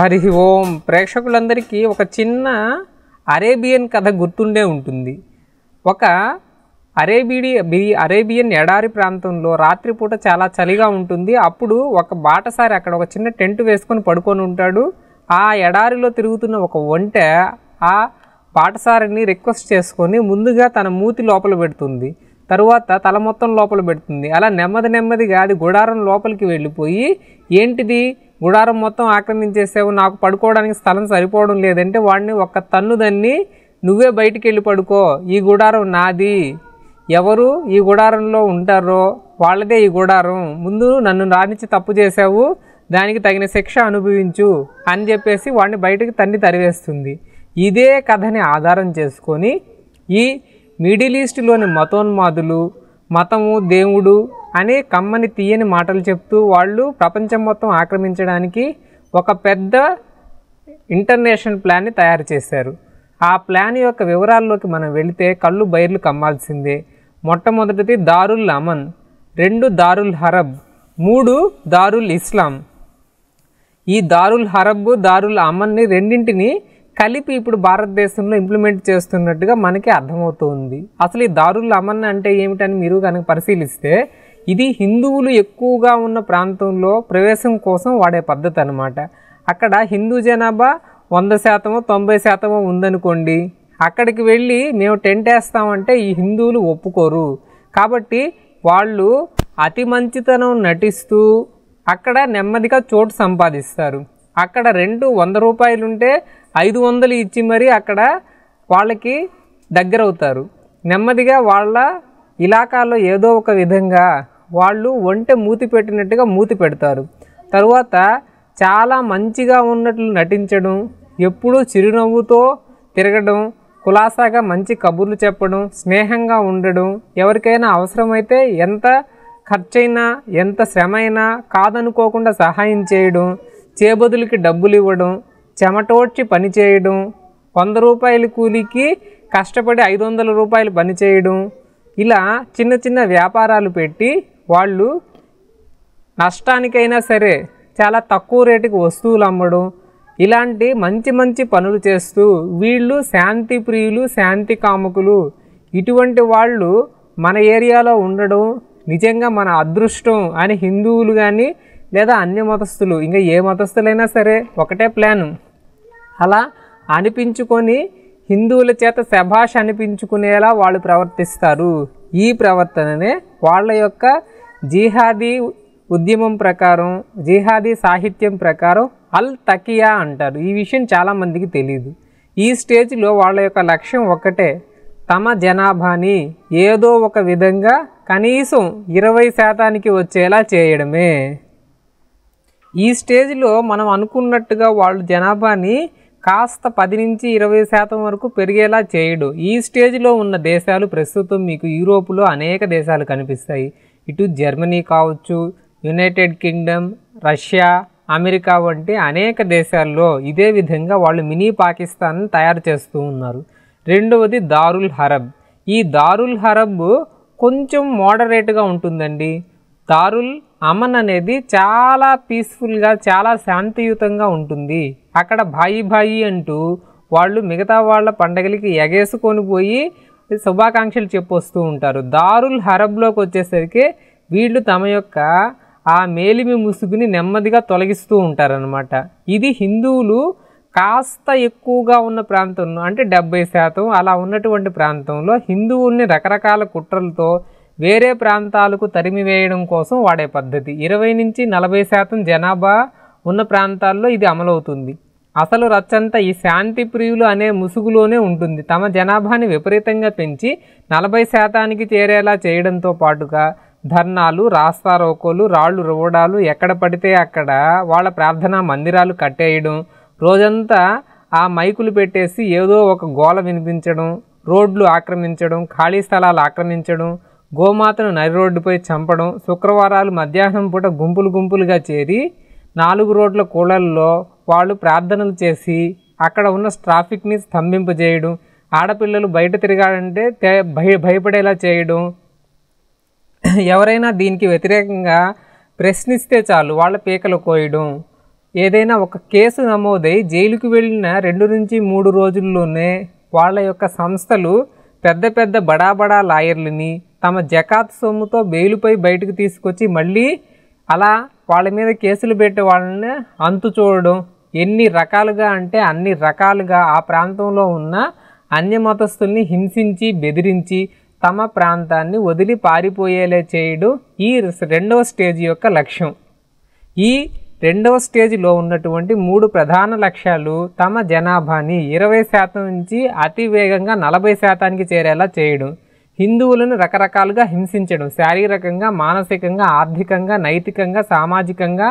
హరి ఓం ప్రేక్షకులందరికీ ఒక చిన్న అరేబియన్ కథ గుర్తుండే ఉంటుంది ఒక అరేబిడి అరేబియన్ ఎడారి ప్రాంతంలో రాత్రిపూట చాలా చలిగా ఉంటుంది అప్పుడు ఒక బాటసారి అక్కడ ఒక చిన్న టెంట్ వేసుకొని పడుకొని ఉంటాడు ఆ ఎడారిలో తిరుగుతున్న ఒక వంట ఆ బాటసారిని రిక్వెస్ట్ చేసుకొని ముందుగా తన మూతి లోపల పెడుతుంది తరువాత తల మొత్తం లోపల పెడుతుంది అలా నెమ్మది నెమ్మదిగా అది గుడారం లోపలికి వెళ్ళిపోయి ఏంటిది గుడారం మొత్తం ఆక్రమించేసావు నాకు పడుకోవడానికి స్థలం సరిపోవడం లేదంటే వాడిని ఒక్క తన్నుదన్ని నువ్వే బయటికి వెళ్ళి పడుకో ఈ గుడారం నాది ఎవరు ఈ గుడారంలో ఉంటారో వాళ్ళదే ఈ గుడారం ముందు నన్ను రాణించి తప్పు చేసావు దానికి తగిన శిక్ష అనుభవించు అని చెప్పేసి వాడిని బయటకు తన్ని తరివేస్తుంది ఇదే కథని ఆధారం చేసుకొని ఈ మిడిల్ ఈస్ట్లోని మతోన్మాదులు మతము దేవుడు అనే కమ్మని తీయని మాటలు చెప్తూ వాళ్ళు ప్రపంచం మొత్తం ఆక్రమించడానికి ఒక పెద్ద ఇంటర్నేషనల్ ప్లాన్ని తయారు చేశారు ఆ ప్లాన్ యొక్క వివరాల్లోకి మనం వెళితే కళ్ళు బైర్లు కమ్మాల్సిందే మొట్టమొదటిది దారుల్ అమన్ రెండు దారుల్ హరబ్ మూడు దారుల్ ఇస్లాం ఈ దారుల్ హరబ్ దారుల్ అమన్ని రెండింటిని కలిపి ఇప్పుడు భారతదేశంలో ఇంప్లిమెంట్ చేస్తున్నట్టుగా మనకి అర్థమవుతుంది అసలు ఈ దారుల్ అమన్ అంటే ఏమిటని మీరు కనుక పరిశీలిస్తే ఇది హిందువులు ఎక్కువగా ఉన్న ప్రాంతంలో ప్రవేశం కోసం వాడే పద్ధతి అనమాట అక్కడ హిందూ జనాభా వంద శాతమో తొంభై శాతమో ఉందనుకోండి అక్కడికి వెళ్ళి మేము టెంట్ వేస్తామంటే ఈ హిందువులు ఒప్పుకోరు కాబట్టి వాళ్ళు అతి మంచితనం నటిస్తూ అక్కడ నెమ్మదిగా చోటు సంపాదిస్తారు అక్కడ రెండు వంద రూపాయలుంటే ఐదు వందలు ఇచ్చి మరీ అక్కడ వాళ్ళకి దగ్గరవుతారు నెమ్మదిగా వాళ్ళ ఇలాకాలో ఏదో ఒక విధంగా వాళ్ళు ఒంటె మూతి పెట్టినట్టుగా మూతి పెడతారు తరువాత చాలా మంచిగా ఉన్నట్లు నటించడం ఎప్పుడూ చిరునవ్వుతో తిరగడం కులాసాగా మంచి కబుర్లు చెప్పడం స్నేహంగా ఉండడం ఎవరికైనా అవసరమైతే ఎంత ఖర్చైనా ఎంత శ్రమైనా కాదనుకోకుండా సహాయం చేయడం చేబదులకి డబ్బులు ఇవ్వడం చెమటోడ్చి పనిచేయడం వంద రూపాయల కూలికి కష్టపడి ఐదు వందల రూపాయలు పనిచేయడం ఇలా చిన్న చిన్న వ్యాపారాలు పెట్టి వాళ్ళు నష్టానికైనా సరే చాలా తక్కువ రేటుకి వస్తువులు అమ్మడం ఇలాంటి మంచి మంచి పనులు చేస్తూ వీళ్ళు శాంతి ప్రియులు శాంతి కాముకులు ఇటువంటి వాళ్ళు మన ఏరియాలో ఉండడం నిజంగా మన అదృష్టం అని హిందువులు కానీ లేదా అన్ని మతస్థులు ఇంకా ఏ మతస్థులైనా సరే ఒకటే ప్లాను అలా అనిపించుకొని హిందువుల చేత శభాష్ అనిపించుకునేలా వాళ్ళు ప్రవర్తిస్తారు ఈ ప్రవర్తననే వాళ్ళ యొక్క జిహాదీ ఉద్యమం ప్రకారం జిహాదీ సాహిత్యం ప్రకారం అల్ తకియా అంటారు ఈ విషయం చాలామందికి తెలియదు ఈ స్టేజ్లో వాళ్ళ యొక్క లక్ష్యం ఒక్కటే తమ జనాభాని ఏదో ఒక విధంగా కనీసం ఇరవై శాతానికి వచ్చేలా చేయడమే ఈ స్టేజ్లో మనం అనుకున్నట్టుగా వాళ్ళు జనాభాని కాస్త పది నుంచి ఇరవై శాతం వరకు పెరిగేలా చేయడు ఈ స్టేజ్లో ఉన్న దేశాలు ప్రస్తుతం మీకు యూరోప్లో అనేక దేశాలు కనిపిస్తాయి ఇటు జర్మనీ కావచ్చు యునైటెడ్ కింగ్డమ్ రష్యా అమెరికా వంటి అనేక దేశాల్లో ఇదే విధంగా వాళ్ళు మినీ పాకిస్తాన్ తయారు చేస్తూ ఉన్నారు రెండవది దారుల్ హరబ్ ఈ దారుల్ హరబ్ కొంచెం మోడరేట్గా ఉంటుందండి దారుల్ అమన్ అనేది చాలా పీస్ఫుల్గా చాలా శాంతియుతంగా ఉంటుంది అక్కడ భాయి భాయి అంటూ వాళ్ళు మిగతా వాళ్ళ పండగలకి ఎగేసుకొని పోయి శుభాకాంక్షలు చెప్పొస్తూ ఉంటారు దారుల్ హరబ్లోకి వచ్చేసరికి వీళ్ళు తమ యొక్క ఆ మేలిమి ముసుగుని నెమ్మదిగా తొలగిస్తూ ఉంటారనమాట ఇది హిందువులు కాస్త ఎక్కువగా ఉన్న ప్రాంతంలో అంటే డెబ్బై శాతం అలా ఉన్నటువంటి ప్రాంతంలో హిందువుల్ని రకరకాల కుట్రలతో వేరే ప్రాంతాలకు తరిమివేయడం కోసం వాడే పద్ధతి ఇరవై నుంచి నలభై శాతం జనాభా ఉన్న ప్రాంతాల్లో ఇది అమలవుతుంది అసలు రచ్చంతా ఈ శాంతి ప్రియులు అనే ముసుగులోనే ఉంటుంది తమ జనాభాని విపరీతంగా పెంచి నలభై శాతానికి చేరేలా చేయడంతో పాటుగా ధర్నాలు రాస్తా రోకోలు రాళ్ళు రోడాలు ఎక్కడ పడితే అక్కడ వాళ్ళ ప్రార్థనా మందిరాలు కట్టేయడం రోజంతా ఆ మైకులు పెట్టేసి ఏదో ఒక గోల వినిపించడం రోడ్లు ఆక్రమించడం ఖాళీ స్థలాలు ఆక్రమించడం గోమాతను నరి రోడ్డుపై చంపడం శుక్రవారాలు మధ్యాహ్నం పూట గుంపులు గుంపులుగా చేరి నాలుగు రోడ్ల కూడల్లో వాళ్ళు ప్రార్థనలు చేసి అక్కడ ఉన్న ట్రాఫిక్ని స్తంభింపజేయడం ఆడపిల్లలు బయట తిరగాలంటే భయ భయపడేలా చేయడం ఎవరైనా దీనికి వ్యతిరేకంగా ప్రశ్నిస్తే చాలు వాళ్ళ పీకలు కోయడం ఏదైనా ఒక కేసు నమోదై జైలుకు వెళ్ళిన రెండు నుంచి మూడు రోజుల్లోనే వాళ్ళ యొక్క సంస్థలు పెద్ద పెద్ద బడాబడా లాయర్లని తమ జకాత్ సొమ్ముతో బెయిలుపై బయటకు తీసుకొచ్చి మళ్ళీ అలా వాళ్ళ మీద కేసులు పెట్టే వాళ్ళని అంతు చూడడం ఎన్ని రకాలుగా అంటే అన్ని రకాలుగా ఆ ప్రాంతంలో ఉన్న అన్యమతస్థుల్ని హింసించి బెదిరించి తమ ప్రాంతాన్ని వదిలి పారిపోయేలా చేయడం ఈ రెండవ స్టేజ్ యొక్క లక్ష్యం ఈ రెండవ స్టేజ్లో ఉన్నటువంటి మూడు ప్రధాన లక్ష్యాలు తమ జనాభాని ఇరవై శాతం నుంచి అతి వేగంగా నలభై శాతానికి చేరేలా చేయడం హిందువులను రకరకాలుగా హింసించడం శారీరకంగా మానసికంగా ఆర్థికంగా నైతికంగా సామాజికంగా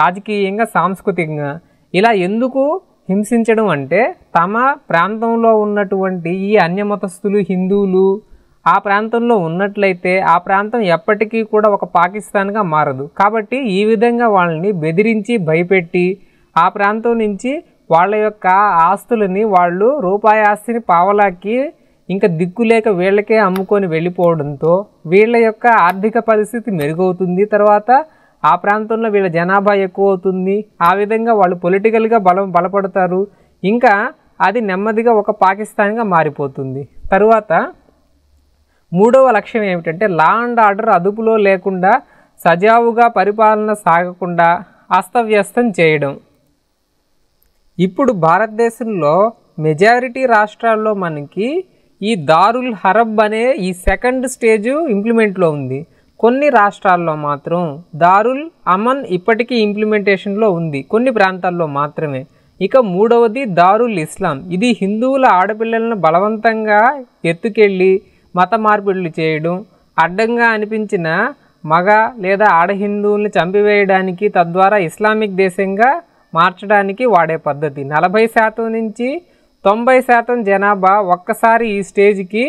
రాజకీయంగా సాంస్కృతికంగా ఇలా ఎందుకు హింసించడం అంటే తమ ప్రాంతంలో ఉన్నటువంటి ఈ అన్యమతస్థులు హిందువులు ఆ ప్రాంతంలో ఉన్నట్లయితే ఆ ప్రాంతం ఎప్పటికీ కూడా ఒక పాకిస్తాన్గా మారదు కాబట్టి ఈ విధంగా వాళ్ళని బెదిరించి భయపెట్టి ఆ ప్రాంతం నుంచి వాళ్ళ యొక్క ఆస్తులని వాళ్ళు రూపాయి ఆస్తిని పావలాకి ఇంకా దిక్కులేక వీళ్ళకే అమ్ముకొని వెళ్ళిపోవడంతో వీళ్ళ యొక్క ఆర్థిక పరిస్థితి మెరుగవుతుంది తర్వాత ఆ ప్రాంతంలో వీళ్ళ జనాభా ఎక్కువ అవుతుంది ఆ విధంగా వాళ్ళు పొలిటికల్గా బలం బలపడతారు ఇంకా అది నెమ్మదిగా ఒక పాకిస్తాన్గా మారిపోతుంది తరువాత మూడవ లక్ష్యం ఏమిటంటే లా అండ్ ఆర్డర్ అదుపులో లేకుండా సజావుగా పరిపాలన సాగకుండా అస్తవ్యస్తం చేయడం ఇప్పుడు భారతదేశంలో మెజారిటీ రాష్ట్రాల్లో మనకి ఈ దారుల్ హరబ్ అనే ఈ సెకండ్ స్టేజ్ ఇంప్లిమెంట్లో ఉంది కొన్ని రాష్ట్రాల్లో మాత్రం దారుల్ అమన్ ఇప్పటికీ ఇంప్లిమెంటేషన్లో ఉంది కొన్ని ప్రాంతాల్లో మాత్రమే ఇక మూడవది దారుల్ ఇస్లాం ఇది హిందువుల ఆడపిల్లలను బలవంతంగా ఎత్తుకెళ్ళి మత మార్పిడులు చేయడం అడ్డంగా అనిపించిన మగ లేదా ఆడ హిందువుల్ని చంపివేయడానికి తద్వారా ఇస్లామిక్ దేశంగా మార్చడానికి వాడే పద్ధతి నలభై శాతం నుంచి తొంభై శాతం జనాభా ఒక్కసారి ఈ స్టేజ్కి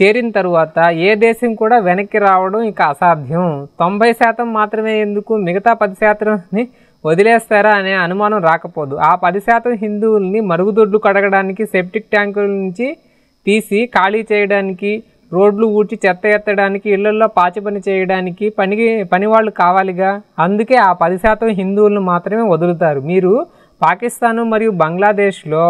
చేరిన తరువాత ఏ దేశం కూడా వెనక్కి రావడం ఇక అసాధ్యం తొంభై శాతం మాత్రమే ఎందుకు మిగతా పది శాతంని వదిలేస్తారా అనే అనుమానం రాకపోదు ఆ పది శాతం హిందువుల్ని మరుగుదొడ్లు కడగడానికి సెప్టిక్ ట్యాంకుల నుంచి తీసి ఖాళీ చేయడానికి రోడ్లు ఊడ్చి చెత్త ఎత్తడానికి ఇళ్లల్లో పాచి పని చేయడానికి పనికి పనివాళ్ళు కావాలిగా అందుకే ఆ పది శాతం హిందువులను మాత్రమే వదులుతారు మీరు పాకిస్తాను మరియు బంగ్లాదేశ్లో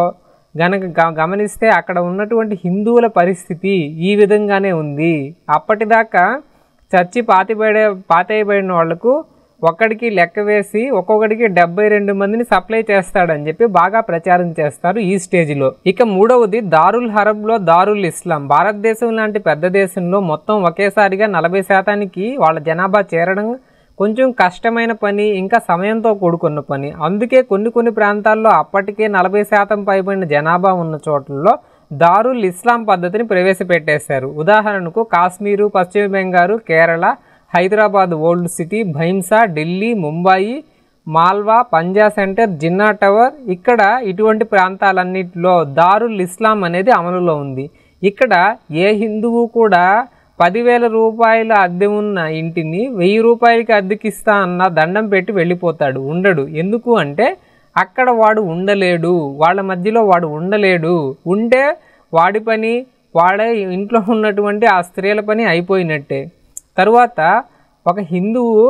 గనక గమనిస్తే అక్కడ ఉన్నటువంటి హిందువుల పరిస్థితి ఈ విధంగానే ఉంది అప్పటిదాకా చర్చి పాతిపడే పాతేయబడిన వాళ్లకు ఒక్కడికి లెక్క వేసి ఒక్కొక్కడికి డెబ్బై రెండు మందిని సప్లై చేస్తాడని చెప్పి బాగా ప్రచారం చేస్తారు ఈ స్టేజ్లో ఇక మూడవది దారుల్ హరబ్లో దారుల్ ఇస్లాం భారతదేశం లాంటి పెద్ద దేశంలో మొత్తం ఒకేసారిగా నలభై శాతానికి వాళ్ళ జనాభా చేరడం కొంచెం కష్టమైన పని ఇంకా సమయంతో కూడుకున్న పని అందుకే కొన్ని కొన్ని ప్రాంతాల్లో అప్పటికే నలభై శాతం పైబడిన జనాభా ఉన్న చోట్లలో దారుల్ ఇస్లాం పద్ధతిని ప్రవేశపెట్టేశారు ఉదాహరణకు కాశ్మీరు పశ్చిమ Bengal Kerala Hyderabad old city Bhainsa Delhi Mumbai Malwa Panja centre Jinnah tower ఇక్కడ ఇటువంటి ప్రాంతాలన్నింటిలో దారుల్ ఇస్లాం అనేది అమలులో ఉంది ఇక్కడ ఏ హిందువు కూడా పదివేల రూపాయల అద్దె ఉన్న ఇంటిని వెయ్యి రూపాయలకి అద్దెకిస్తా అన్న దండం పెట్టి వెళ్ళిపోతాడు ఉండడు ఎందుకు అంటే అక్కడ వాడు ఉండలేడు వాళ్ళ మధ్యలో వాడు ఉండలేడు ఉంటే వాడి పని వాడే ఇంట్లో ఉన్నటువంటి ఆ స్త్రీల పని అయిపోయినట్టే తరువాత ఒక హిందువు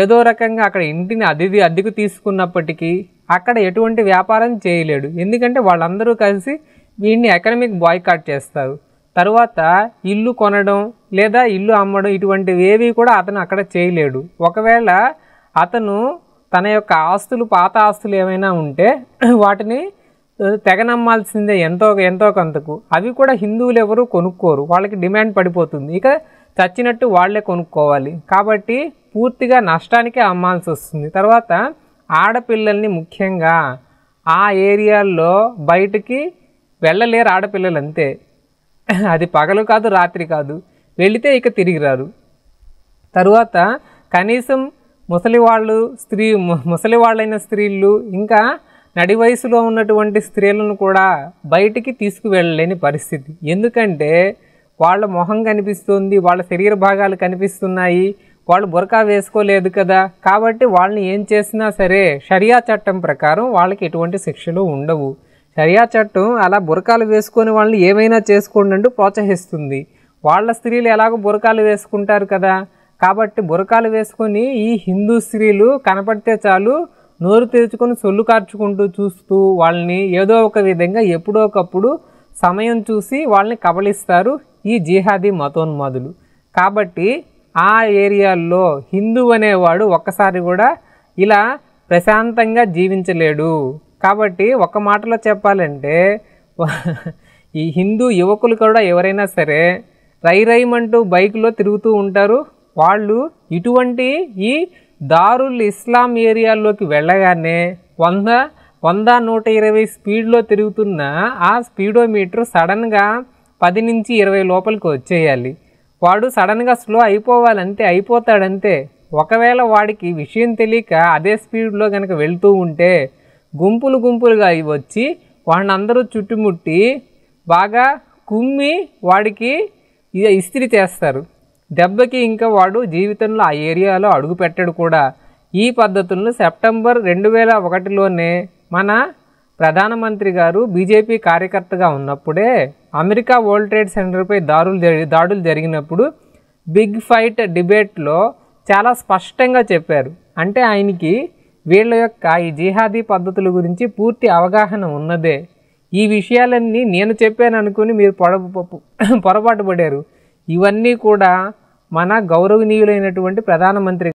ఏదో రకంగా అక్కడ ఇంటిని అదిది అద్దెకు తీసుకున్నప్పటికీ అక్కడ ఎటువంటి వ్యాపారం చేయలేడు ఎందుకంటే వాళ్ళందరూ కలిసి వీడిని ఎకనమిక్ బాయ్కాట్ చేస్తారు తరువాత ఇల్లు కొనడం లేదా ఇల్లు అమ్మడం ఇటువంటివి ఏవి కూడా అతను అక్కడ చేయలేడు ఒకవేళ అతను తన యొక్క ఆస్తులు పాత ఆస్తులు ఏమైనా ఉంటే వాటిని తెగనమ్మాల్సిందే ఎంతో ఎంతో కొంతకు అవి కూడా హిందువులు ఎవరు కొనుక్కోరు వాళ్ళకి డిమాండ్ పడిపోతుంది ఇక చచ్చినట్టు వాళ్లే కొనుక్కోవాలి కాబట్టి పూర్తిగా నష్టానికే అమ్మాల్సి వస్తుంది తర్వాత ఆడపిల్లల్ని ముఖ్యంగా ఆ ఏరియాల్లో బయటికి వెళ్ళలేరు ఆడపిల్లలు అంతే అది పగలు కాదు రాత్రి కాదు వెళితే ఇక తిరిగి రారు తరువాత కనీసం ముసలివాళ్ళు స్త్రీ ముసలివాళ్ళైన స్త్రీలు ఇంకా నడి వయసులో ఉన్నటువంటి స్త్రీలను కూడా బయటికి తీసుకువెళ్ళలేని పరిస్థితి ఎందుకంటే వాళ్ళ మొహం కనిపిస్తుంది వాళ్ళ శరీర భాగాలు కనిపిస్తున్నాయి వాళ్ళు బురకా వేసుకోలేదు కదా కాబట్టి వాళ్ళని ఏం చేసినా సరే షరియా చట్టం ప్రకారం వాళ్ళకి ఎటువంటి శిక్షలు ఉండవు షరియా చట్టం అలా బురకాలు వేసుకొని వాళ్ళని ఏమైనా చేసుకోండి అంటూ ప్రోత్సహిస్తుంది వాళ్ళ స్త్రీలు ఎలాగో బురకాలు వేసుకుంటారు కదా కాబట్టి బురకాలు వేసుకొని ఈ హిందూ స్త్రీలు కనపడితే చాలు నోరు తెరుచుకొని సొల్లు కార్చుకుంటూ చూస్తూ వాళ్ళని ఏదో ఒక విధంగా ఎప్పుడో ఒకప్పుడు సమయం చూసి వాళ్ళని కబలిస్తారు ఈ జిహాదీ మతోన్మాదులు కాబట్టి ఆ ఏరియాల్లో హిందూ అనేవాడు ఒక్కసారి కూడా ఇలా ప్రశాంతంగా జీవించలేడు కాబట్టి ఒక మాటలో చెప్పాలంటే ఈ హిందూ యువకులు కూడా ఎవరైనా సరే రైరైమంటూ బైక్లో తిరుగుతూ ఉంటారు వాళ్ళు ఇటువంటి ఈ దారుల్ ఇస్లాం ఏరియాల్లోకి వెళ్ళగానే వంద వంద నూట ఇరవై స్పీడ్లో తిరుగుతున్న ఆ స్పీడోమీటర్ సడన్గా పది నుంచి ఇరవై లోపలికి వచ్చేయాలి వాడు సడన్గా స్లో అయిపోవాలంతే అయిపోతాడంతే ఒకవేళ వాడికి విషయం తెలియక అదే స్పీడ్లో కనుక వెళ్తూ ఉంటే గుంపులు గుంపులుగా వచ్చి వాడిని అందరూ చుట్టుముట్టి బాగా కుమ్మి వాడికి ఇక ఇస్త్రీ చేస్తారు దెబ్బకి ఇంకా వాడు జీవితంలో ఆ ఏరియాలో అడుగు పెట్టాడు కూడా ఈ పద్ధతులను సెప్టెంబర్ రెండు వేల ఒకటిలోనే మన ప్రధానమంత్రి గారు బీజేపీ కార్యకర్తగా ఉన్నప్పుడే అమెరికా వరల్డ్ ట్రేడ్ సెంటర్పై దారులు దాడులు జరిగినప్పుడు బిగ్ ఫైట్ డిబేట్లో చాలా స్పష్టంగా చెప్పారు అంటే ఆయనకి వీళ్ళ యొక్క ఈ జిహాదీ పద్ధతుల గురించి పూర్తి అవగాహన ఉన్నదే ఈ విషయాలన్నీ నేను చెప్పాను అనుకుని మీరు పొడ పొరపాటు పడారు ఇవన్నీ కూడా మన గౌరవనీయులైనటువంటి ప్రధానమంత్రి